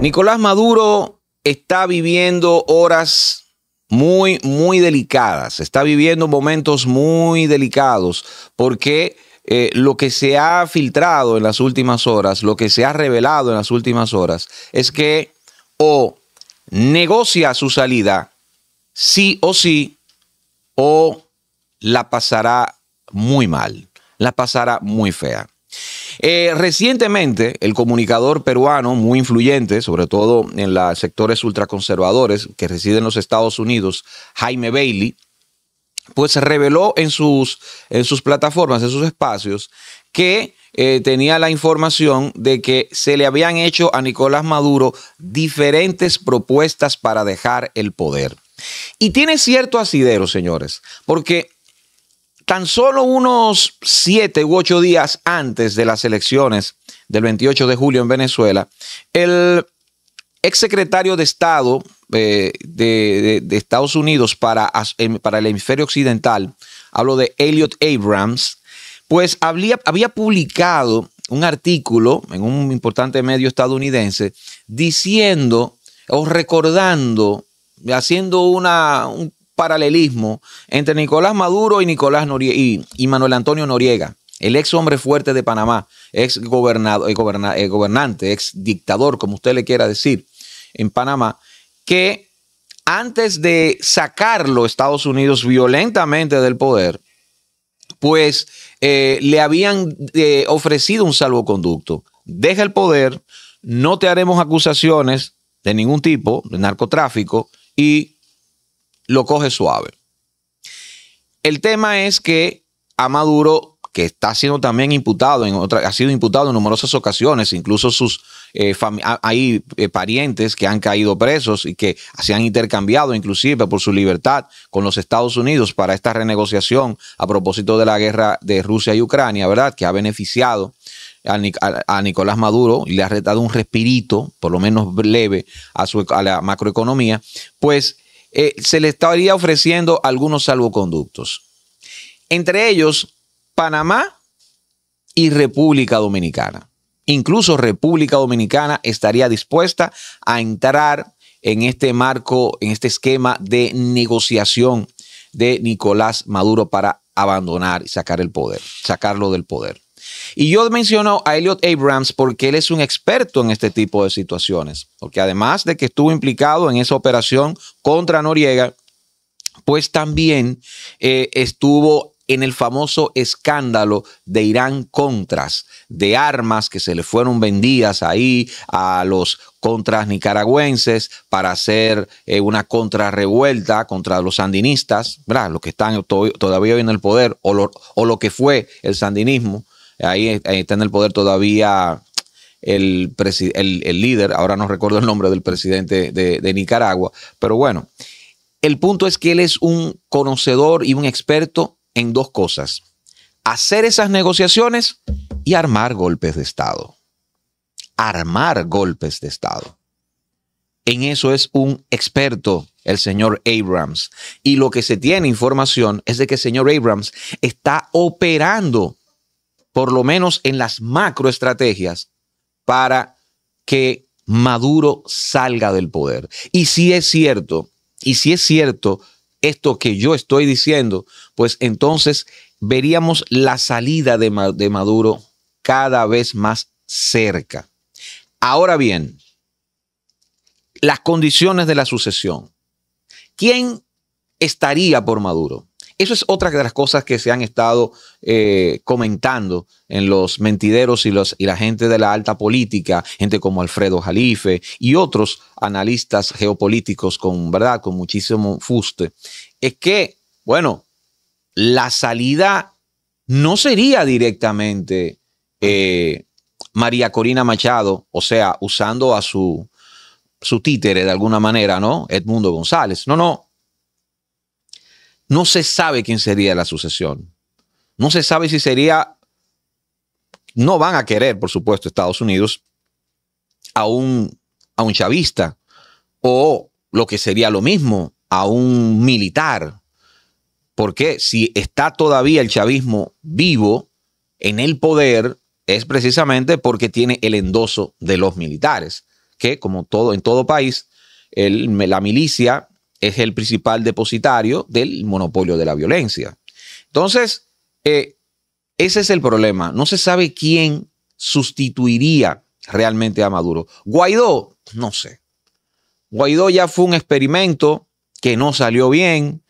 Nicolás Maduro está viviendo horas muy, muy delicadas, está viviendo momentos muy delicados porque eh, lo que se ha filtrado en las últimas horas, lo que se ha revelado en las últimas horas, es que o negocia su salida, sí o sí, o la pasará muy mal, la pasará muy fea. Eh, recientemente, el comunicador peruano, muy influyente, sobre todo en los sectores ultraconservadores que residen en los Estados Unidos, Jaime Bailey, pues reveló en sus, en sus plataformas, en sus espacios, que eh, tenía la información de que se le habían hecho a Nicolás Maduro diferentes propuestas para dejar el poder. Y tiene cierto asidero, señores, porque tan solo unos siete u ocho días antes de las elecciones del 28 de julio en Venezuela, el exsecretario de Estado eh, de, Estados Unidos para, em, para, el hemisferio occidental, hablo de Elliot Abrams, pues había, publicado un artículo en un importante medio estadounidense diciendo o recordando, haciendo una, un paralelismo entre Nicolás Maduro y, Nicolás y, Manuel Antonio Noriega el ex hombre fuerte de Panamá, ex gobernado, eh, eh, gobernante, ex dictador, como usted le quiera decir, en Panamá, que antes de sacarlo Estados Unidos violentamente del poder, pues eh, le habían ofrecido un salvoconducto. Deja el poder, no te haremos acusaciones de ningún tipo, de narcotráfico, y lo coge suave. El tema es que a Maduro, que está siendo también imputado, en otra, ha sido imputado en numerosas ocasiones, incluso sus eh, eh, parientes que han caído presos y que se han intercambiado inclusive por su libertad con los Estados Unidos para esta renegociación a propósito de la guerra de Rusia y Ucrania, ¿verdad? Que ha beneficiado a, Nicolás Maduro y le ha dado un respirito, por lo menos leve, a, a la macroeconomía, pues eh, se le estaría ofreciendo algunos salvoconductos. Entre ellos, Panamá y República Dominicana. Incluso República Dominicana estaría dispuesta a entrar en este marco, en este esquema de negociación de Nicolás Maduro para abandonar y sacar el poder, sacarlo del poder. Y yo menciono a Elliot Abrams porque él es un experto en este tipo de situaciones, porque además de que estuvo implicado en esa operación contra Noriega, pues también eh, estuvo en el famoso escándalo de Irán Contras, de armas que se le fueron vendidas ahí a los contras nicaragüenses para hacer eh, una contrarrevuelta contra los sandinistas, los que están todavía hoy en el poder, o lo que fue el sandinismo. Ahí, está en el poder todavía el, líder, ahora no recuerdo el nombre del presidente de, de Nicaragua, pero bueno, el punto es que él es un conocedor y un experto en dos cosas, hacer esas negociaciones y armar golpes de Estado. Armar golpes de Estado. En eso es un experto el señor Abrams. Y lo que se tiene información es de que el señor Abrams está operando por lo menos en las macroestrategias, para que Maduro salga del poder. Y si es cierto, y si es cierto esto que yo estoy diciendo, pues entonces veríamos la salida de, de Maduro cada vez más cerca. Ahora bien, las condiciones de la sucesión. ¿Quién estaría por Maduro? Eso es otra de las cosas que se han estado eh, comentando en los mentideros y, los, y la gente de la alta política, gente como Alfredo Jalife y otros analistas geopolíticos con, ¿verdad? con muchísimo fuste, es que, bueno, la salida no sería directamente eh, María Corina Machado, o sea, usando a su, su títere de alguna manera, ¿no? Edmundo González. No, no, no se sabe quién sería la sucesión. No se sabe si sería... No van a querer, por supuesto, Estados Unidos a un, a un chavista o lo que sería lo mismo, a un militar. Porque si está todavía el chavismo vivo en el poder, es precisamente porque tiene el endoso de los militares, que como todo en todo país, la milicia es el principal depositario del monopolio de la violencia. Entonces, eh, ese es el problema. No se sabe quién sustituiría realmente a Maduro. Guaidó, no sé. Guaidó ya fue un experimento que no salió bien,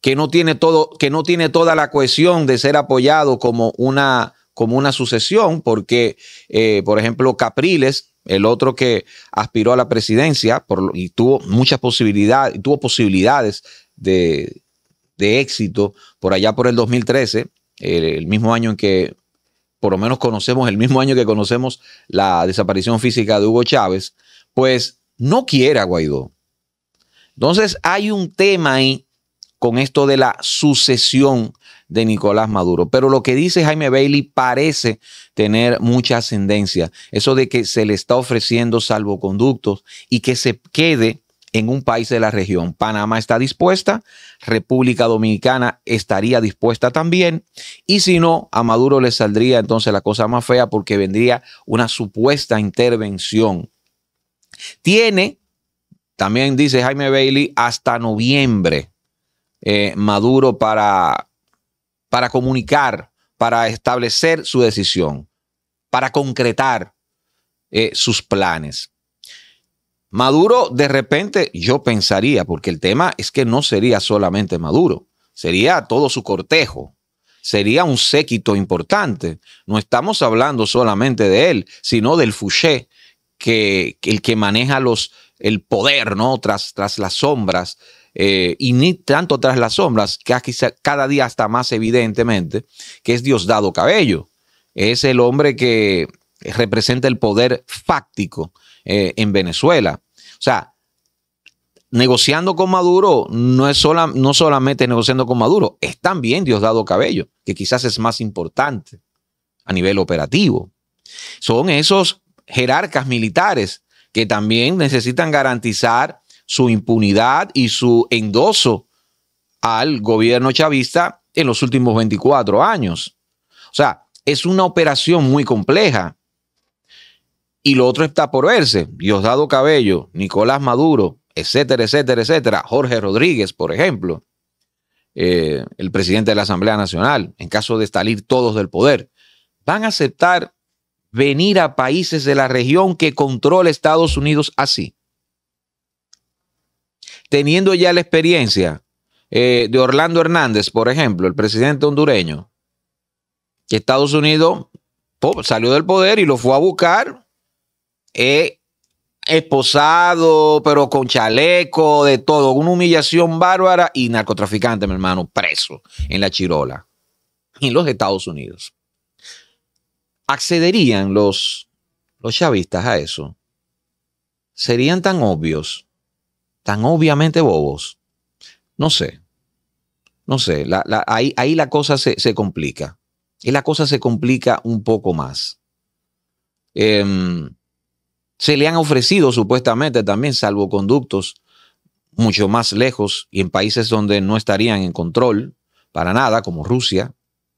que no tiene, todo, que no tiene toda la cohesión de ser apoyado como una, como una sucesión, porque, eh, por ejemplo, Capriles el otro que aspiró a la presidencia y tuvo muchas posibilidades, tuvo posibilidades de, éxito por allá por el 2013, el, mismo año en que, por lo menos conocemos, el mismo año que conocemos la desaparición física de Hugo Chávez, pues no quiere a Guaidó. Entonces hay un tema ahí con esto de la sucesión de Nicolás Maduro. Pero lo que dice Jaime Bailey parece tener mucha ascendencia. Eso de que se le está ofreciendo salvoconductos y que se quede en un país de la región. Panamá está dispuesta, República Dominicana estaría dispuesta también, y si no, a Maduro le saldría entonces la cosa más fea porque vendría una supuesta intervención. Tiene, también dice Jaime Bailey, hasta noviembre eh, Maduro para para comunicar, para establecer su decisión, para concretar eh, sus planes. Maduro, de repente, yo pensaría, porque el tema es que no sería solamente Maduro, sería todo su cortejo, sería un séquito importante. No estamos hablando solamente de él, sino del Fouché, el que maneja los, el poder, ¿no? Tras, tras las sombras eh, y ni tanto tras las sombras, que cada día está más evidentemente, que es Diosdado Cabello. Es el hombre que representa el poder fáctico eh, en Venezuela. O sea, negociando con Maduro no es no solamente negociando con Maduro, es también Diosdado Cabello, que quizás es más importante a nivel operativo. Son esos jerarcas militares que también necesitan garantizar su impunidad y su endoso al gobierno chavista en los últimos 24 años. O sea, es una operación muy compleja. Y lo otro está por verse. Diosdado Cabello, Nicolás Maduro, etcétera, etcétera, etcétera. Jorge Rodríguez, por ejemplo, eh, el presidente de la Asamblea Nacional, en caso de salir todos del poder, van a aceptar venir a países de la región que controla Estados Unidos así teniendo ya la experiencia eh, de Orlando Hernández, por ejemplo, el presidente hondureño, que Estados Unidos salió del poder y lo fue a buscar, eh, esposado, pero con chaleco, de todo, una humillación bárbara y narcotraficante, mi hermano, preso en la Chirola, en los Estados Unidos. ¿Accederían los, los chavistas a eso? ¿Serían tan obvios? tan obviamente bobos. No sé, no sé, ahí, la cosa se, complica. Y la cosa se complica un poco más. Em, se le han ofrecido supuestamente también salvoconductos mucho más lejos y en países donde no estarían en control para nada, como Rusia.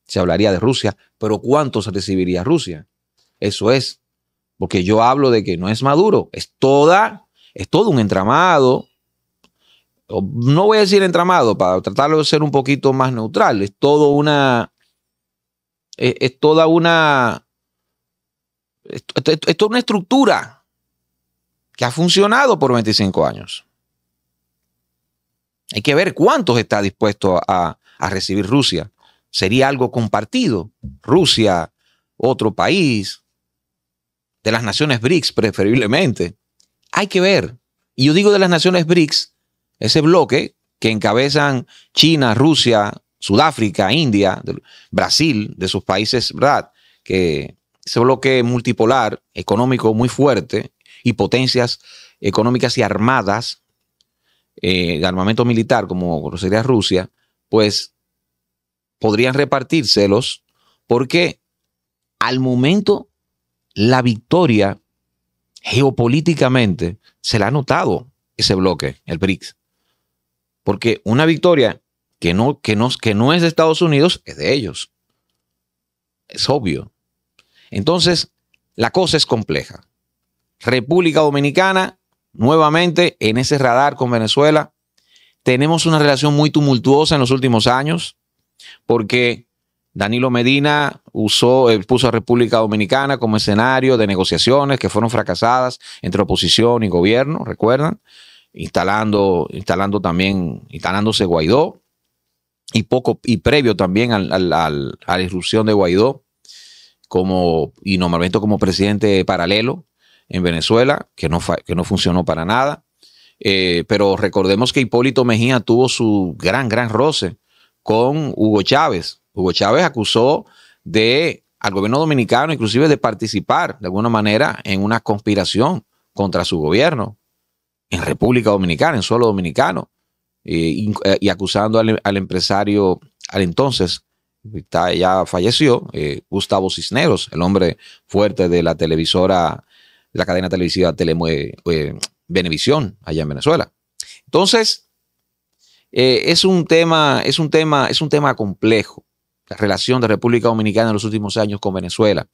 Se hablaría de Rusia, pero ¿cuántos recibiría Rusia? Eso es, porque yo hablo de que no es Maduro, es toda, es todo un entramado no voy a decir entramado, para tratarlo de ser un poquito más neutral, es todo una, e, es, toda una, una estructura que ha funcionado por 25 años. Hay que ver cuántos está dispuesto a recibir Rusia. Sería algo compartido. Rusia, otro país, de las naciones BRICS preferiblemente. Hay que ver. Y yo digo de las naciones BRICS ese bloque que encabezan China, Rusia, Sudáfrica, India, Brasil, de sus países, ¿verdad? Que ese bloque multipolar, económico muy fuerte, y potencias económicas y armadas, eh, de armamento militar, como sería Rusia, pues podrían repartírselos, porque al momento la victoria geopolíticamente se la ha notado ese bloque, el BRICS. Porque una victoria que no, que, que no es de Estados Unidos es de ellos. Es obvio. Entonces, la cosa es compleja. República Dominicana, nuevamente en ese radar con Venezuela. Tenemos una relación muy tumultuosa en los últimos años, porque Danilo Medina usó, eh, puso a República Dominicana como escenario de negociaciones que fueron fracasadas entre oposición y gobierno, ¿recuerdan? instalando, instalando también, instalándose Guaidó y poco y previo también a la irrupción de Guaidó como y normalmente como presidente paralelo en Venezuela, que no, que no funcionó para nada. Eh, pero recordemos que Hipólito Mejía tuvo su gran, gran roce con Hugo Chávez. Hugo Chávez acusó de al gobierno dominicano, inclusive de participar de alguna manera en una conspiración contra su gobierno, en República Dominicana, en suelo dominicano, eh, eh, y, acusando al, empresario, al entonces, ya falleció, eh, Gustavo Cisneros, el hombre fuerte de la televisora, de la cadena televisiva Telemue, eh, allá en Venezuela. Entonces, es un tema, es un tema, es un tema complejo. La relación de República Dominicana en los últimos años con Venezuela,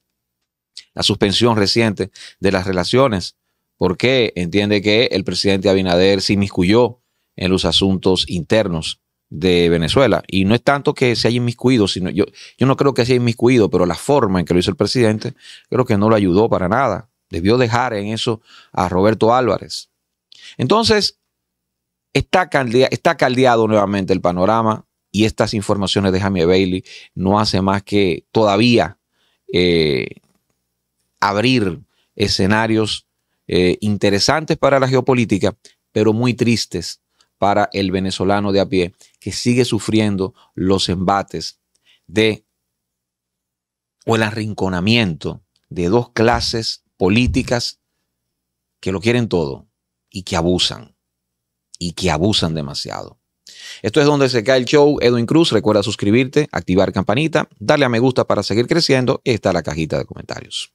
la suspensión reciente de las relaciones porque entiende que el presidente Abinader se inmiscuyó en los asuntos internos de Venezuela. Y no es tanto que se haya inmiscuido, sino yo, yo no creo que se haya inmiscuido, pero la forma en que lo hizo el presidente creo que no lo ayudó para nada. Debió dejar en eso a Roberto Álvarez. Entonces, está, caldeado nuevamente el panorama y estas informaciones de Jamie Bailey no hace más que todavía eh, abrir escenarios eh, interesantes para la geopolítica, pero muy tristes para el venezolano de a pie que sigue sufriendo los embates de o el arrinconamiento de dos clases políticas que lo quieren todo y que abusan y que abusan demasiado. Esto es donde se cae el show. Edwin Cruz, recuerda suscribirte, activar campanita, darle a me gusta para seguir creciendo. Está la cajita de comentarios.